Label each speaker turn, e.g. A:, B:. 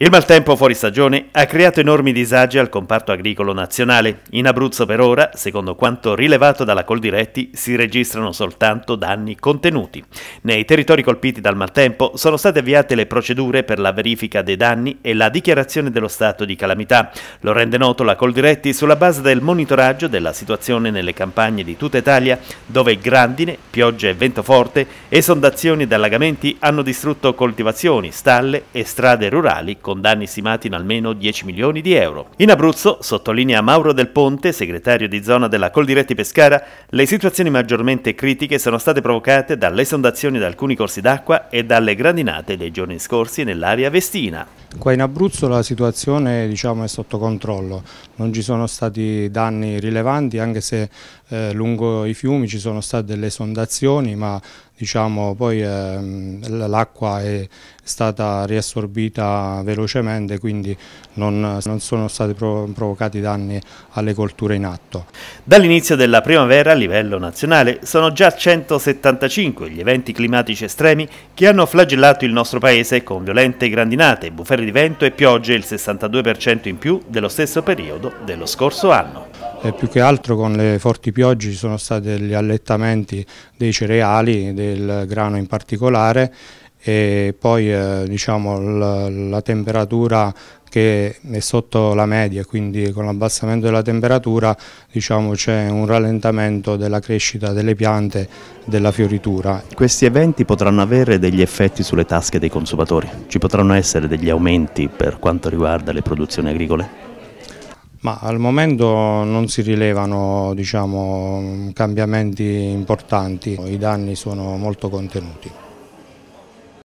A: Il maltempo fuori stagione ha creato enormi disagi al comparto agricolo nazionale. In Abruzzo per ora, secondo quanto rilevato dalla Coldiretti, si registrano soltanto danni contenuti. Nei territori colpiti dal maltempo sono state avviate le procedure per la verifica dei danni e la dichiarazione dello stato di calamità. Lo rende noto la Coldiretti sulla base del monitoraggio della situazione nelle campagne di tutta Italia, dove grandine, piogge e vento forte, esondazioni ed allagamenti hanno distrutto coltivazioni, stalle e strade rurali con danni stimati in almeno 10 milioni di euro. In Abruzzo, sottolinea Mauro Del Ponte, segretario di zona della Coldiretti Pescara, le situazioni maggiormente critiche sono state provocate dalle esondazioni di alcuni corsi d'acqua e dalle grandinate dei giorni scorsi nell'area vestina.
B: Qua in Abruzzo la situazione diciamo, è sotto controllo, non ci sono stati danni rilevanti anche se eh, lungo i fiumi ci sono state delle esondazioni ma diciamo, poi ehm, l'acqua è stata riassorbita velocemente quindi non, non sono stati provocati danni alle colture
A: in atto. Dall'inizio della primavera a livello nazionale sono già 175 gli eventi climatici estremi che hanno flagellato il nostro paese con violente grandinate, bufere di vento e piogge il 62% in più dello stesso periodo dello scorso anno.
B: E più che altro con le forti piogge ci sono stati gli allettamenti dei cereali, dei il grano in particolare e poi eh, diciamo, la, la temperatura che è sotto la media, quindi con l'abbassamento della temperatura diciamo, c'è un rallentamento della crescita delle piante, della fioritura.
A: Questi eventi potranno avere degli effetti sulle tasche dei consumatori? Ci potranno essere degli aumenti per quanto riguarda le produzioni agricole?
B: Ma al momento non si rilevano diciamo, mm, cambiamenti importanti, i danni sono molto contenuti.